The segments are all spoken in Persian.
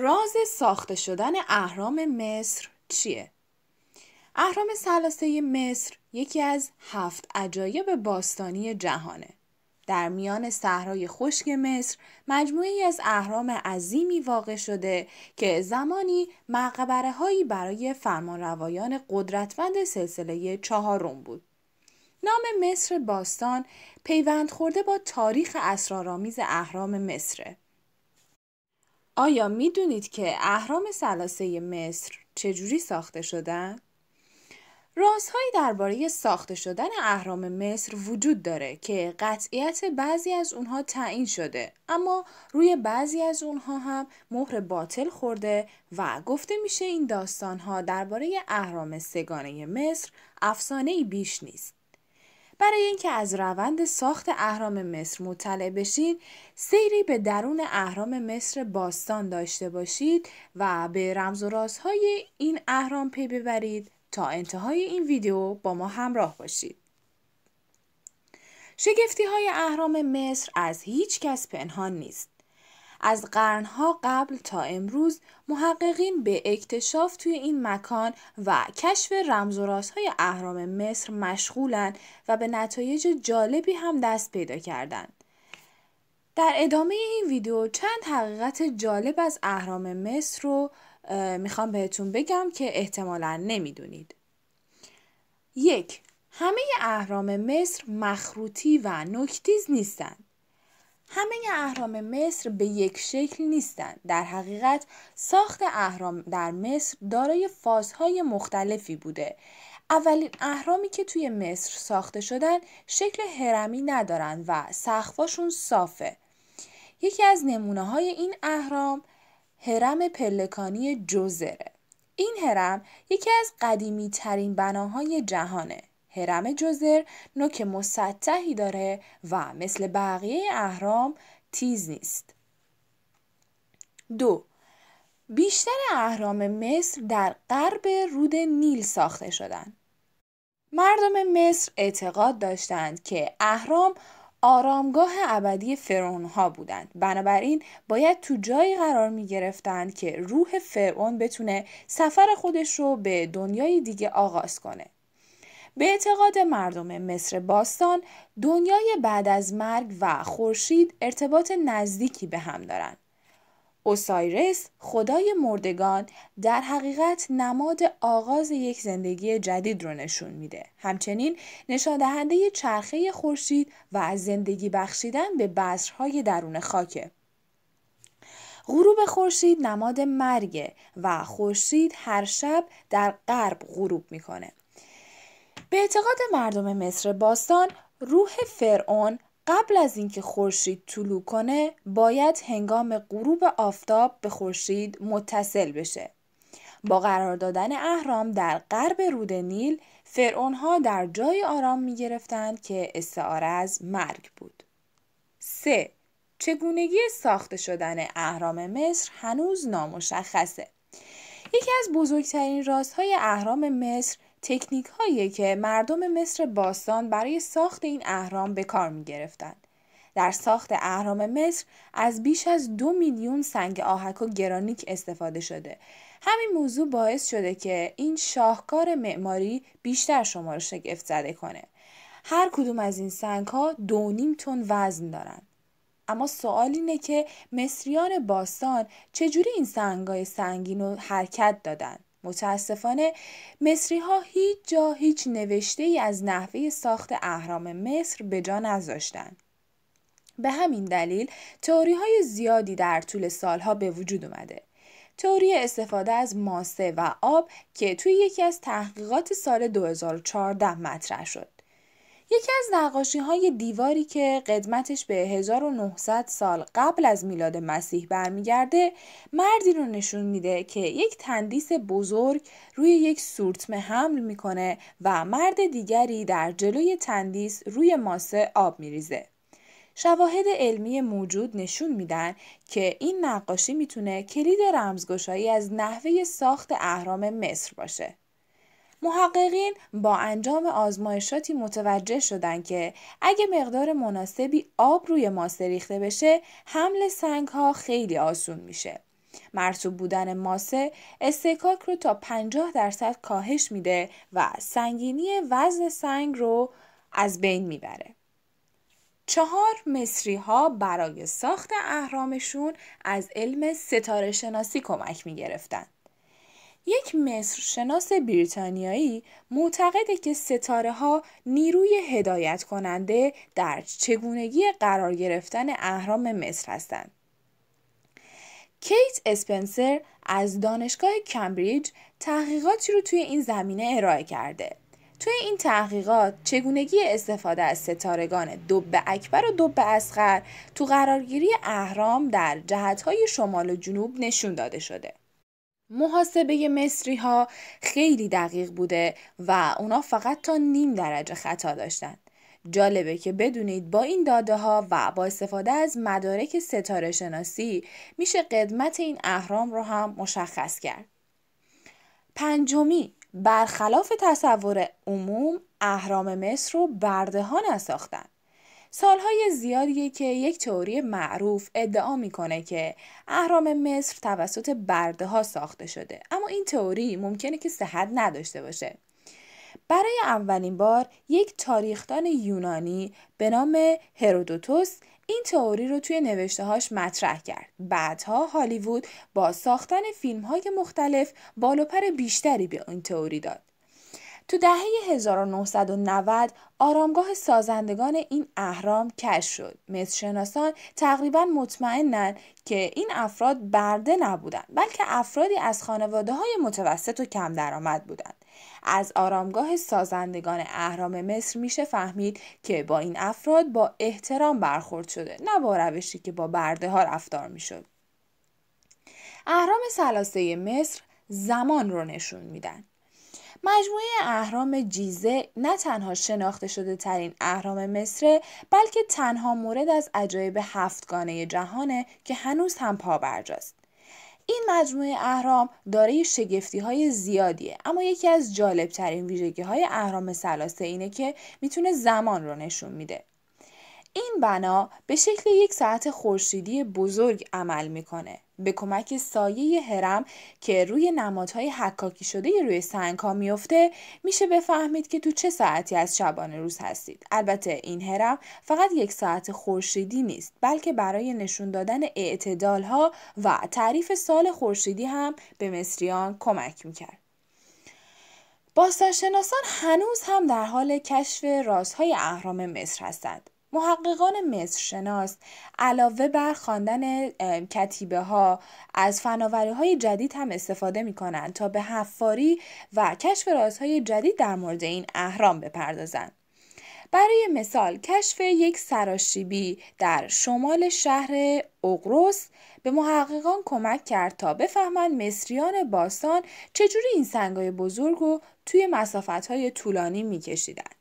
راز ساخته شدن اهرام مصر چیه؟ اهرام سلاسه مصر یکی از هفت عجایب باستانی جهانه. در میان صحرای خشک مصر مجموعی از اهرام عظیمی واقع شده که زمانی مقبره هایی برای فرمانروایان قدرتمند سلسله چهارم بود. نام مصر باستان پیوند خورده با تاریخ اسرارآمیز اهرام مصره. آیا میدونید که اهرام سلاسه مصر چجوری ساخته شدن؟ رازهایی درباره ساخته شدن اهرام مصر وجود داره که قطعیت بعضی از اونها تعیین شده اما روی بعضی از اونها هم مهر باطل خورده و گفته میشه این داستانها درباره اهرام سگانه مصر افسانه بیش نیست برای اینکه از روند ساخت اهرام مصر مطلع بشید، سیری به درون اهرام مصر باستان داشته باشید و به رمز و رازهای این اهرام پی ببرید تا انتهای این ویدیو با ما همراه باشید. شگفتی های اهرام مصر از هیچ کس پنهان نیست. از قرنها قبل تا امروز محققین به اکتشاف توی این مکان و کشف رمز و رازهای اهرام مصر مشغولند و به نتایج جالبی هم دست پیدا کردند. در ادامه این ویدیو چند حقیقت جالب از اهرام مصر رو میخوام بهتون بگم که احتمالا نمیدونید. یک همه اهرام مصر مخروطی و نکتیز نیستند. همه اهرام مصر به یک شکل نیستند. در حقیقت ساخت اهرام در مصر دارای فازهای مختلفی بوده. اولین اهرامی که توی مصر ساخته شدن شکل هرمی ندارند و سقفشون صافه. یکی از نمونه های این اهرام هرم پلکانی جزره. این هرم یکی از قدیمی ترین بناهای جهانه. هرم جزر نوک مسطحی داره و مثل بقیه اهرام تیز نیست. دو بیشتر اهرام مصر در غرب رود نیل ساخته شدند. مردم مصر اعتقاد داشتند که اهرام آرامگاه ابدی ها بودند بنابراین باید تو جایی قرار می گرفتند که روح فرعون بتونه سفر خودش رو به دنیای دیگه آغاز کنه به اعتقاد مردم مصر باستان دنیای بعد از مرگ و خورشید ارتباط نزدیکی به هم دارند. اوسایرس خدای مردگان در حقیقت نماد آغاز یک زندگی جدید رو نشون میده. همچنین نشان دهنده چرخه خورشید و از زندگی بخشیدن به بذرهای درون خاکه. غروب خورشید نماد مرگه و خورشید هر شب در غرب غروب میکنه. به اعتقاد مردم مصر باستان روح فرعون قبل از اینکه خورشید طلوع کنه باید هنگام غروب آفتاب به خورشید متصل بشه با قرار دادن اهرام در غرب رود نیل فرعون ها در جای آرام می گرفتند که استعاره از مرگ بود 3. چگونگی ساخته شدن اهرام مصر هنوز نامشخصه یکی از بزرگترین های اهرام مصر تکنیک هایی که مردم مصر باستان برای ساخت این اهرام به کار می گرفتن. در ساخت اهرام مصر از بیش از دو میلیون سنگ آهک و گرانیک استفاده شده. همین موضوع باعث شده که این شاهکار معماری بیشتر شما را شگفت زده کنه. هر کدوم از این سنگ ها دو نیم تن وزن دارن. اما سوال اینه که مصریان باستان چجوری این های سنگین رو حرکت دادن؟ متاسفانه مصری ها هیچ جا هیچ نوشته ای از نحوه ساخت اهرام مصر به جا نذاشتند. به همین دلیل تئوری های زیادی در طول سالها به وجود اومده. تئوری استفاده از ماسه و آب که توی یکی از تحقیقات سال 2014 مطرح شد. یکی از نقاشی های دیواری که قدمتش به 1900 سال قبل از میلاد مسیح برمیگرده مردی رو نشون میده که یک تندیس بزرگ روی یک سورتمه حمل میکنه و مرد دیگری در جلوی تندیس روی ماسه آب میریزه. شواهد علمی موجود نشون میدن که این نقاشی میتونه کلید رمزگشایی از نحوه ساخت اهرام مصر باشه. محققین با انجام آزمایشاتی متوجه شدند که اگه مقدار مناسبی آب روی ماسه ریخته بشه حمل سنگ ها خیلی آسون میشه. مرتوب بودن ماسه استکاک رو تا 50 درصد کاهش میده و سنگینی وزن سنگ رو از بین میبره. چهار مصری ها برای ساخت اهرامشون از علم ستاره شناسی کمک می یک مصر شناس بریتانیایی معتقده که ستاره ها نیروی هدایت کننده در چگونگی قرار گرفتن اهرام مصر هستند. کیت اسپنسر از دانشگاه کمبریج تحقیقاتی رو توی این زمینه ارائه کرده. توی این تحقیقات چگونگی استفاده از ستارگان دب اکبر و دب اسخر تو قرارگیری اهرام در جهتهای شمال و جنوب نشون داده شده. محاسبه مصری ها خیلی دقیق بوده و اونا فقط تا نیم درجه خطا داشتن. جالبه که بدونید با این داده ها و با استفاده از مدارک ستاره شناسی میشه قدمت این اهرام رو هم مشخص کرد. پنجمی برخلاف تصور عموم اهرام مصر رو ها نساختند سالهای زیادیه که یک تئوری معروف ادعا میکنه که اهرام مصر توسط برده ها ساخته شده اما این تئوری ممکنه که صحت نداشته باشه برای اولین بار یک تاریخدان یونانی به نام هرودوتوس این تئوری رو توی هاش مطرح کرد. بعدها هالیوود با ساختن فیلم های مختلف بالوپر بیشتری به این تئوری داد. تو دهه 1990 آرامگاه سازندگان این اهرام کش شد. مصرشناسان تقریبا مطمئنن که این افراد برده نبودند بلکه افرادی از خانواده های متوسط و کم درآمد بودند. از آرامگاه سازندگان اهرام مصر میشه فهمید که با این افراد با احترام برخورد شده نه با روشی که با برده ها رفتار میشد. اهرام سلاسه مصر زمان رو نشون میدن. مجموعه اهرام جیزه نه تنها شناخته شده ترین اهرام مصره بلکه تنها مورد از عجایب هفتگانه جهانه که هنوز هم پابرجاست. این مجموعه اهرام دارای شگفتی های زیادیه اما یکی از جالب ترین ویژگی های اهرام سلاسه اینه که میتونه زمان رو نشون میده. این بنا به شکل یک ساعت خورشیدی بزرگ عمل میکنه به کمک سایه هرم که روی نمادهای حکاکی شده روی سنگ ها میفته میشه بفهمید که تو چه ساعتی از شبانه روز هستید البته این هرم فقط یک ساعت خورشیدی نیست بلکه برای نشون دادن اعتدال ها و تعریف سال خورشیدی هم به مصریان کمک میکرد باستانشناسان هنوز هم در حال کشف رازهای اهرام مصر هستند محققان مصرشناس علاوه بر خواندن کتیبه ها از فناوری های جدید هم استفاده می کنند تا به حفاری و کشف رازهای جدید در مورد این اهرام بپردازند. برای مثال کشف یک سراشیبی در شمال شهر اقروس به محققان کمک کرد تا بفهمند مصریان باستان چجوری این سنگای بزرگ رو توی مسافتهای طولانی میکشیدند.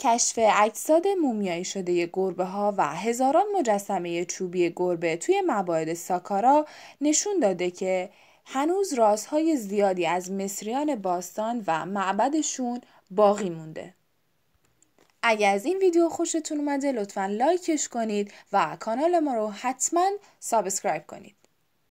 کشف اجساد مومیایی شده گربه ها و هزاران مجسمه چوبی گربه توی مباعد ساکارا نشون داده که هنوز رازهای زیادی از مصریان باستان و معبدشون باقی مونده. اگر از این ویدیو خوشتون اومده لطفا لایکش کنید و کانال ما رو حتما سابسکرایب کنید.